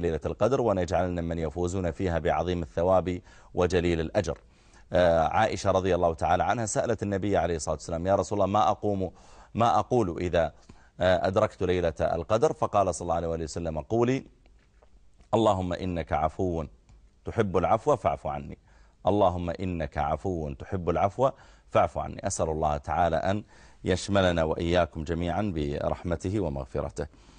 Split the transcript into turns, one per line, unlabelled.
ليلة القدر وأن يجعلنا من يفوزون فيها بعظيم الثواب وجليل الأجر آه، عائشة رضي الله تعالى عنها سألت النبي عليه الصلاة والسلام يا رسول الله ما أقوم ما أقول إذا آه، أدركت ليلة القدر فقال صلى الله عليه وسلم قولي اللهم إنك عفو تحب العفو فاعف عني اللهم إنك عفو تحب العفو فاعف عني أسأل الله تعالى أن يشملنا وإياكم جميعا برحمته ومغفرته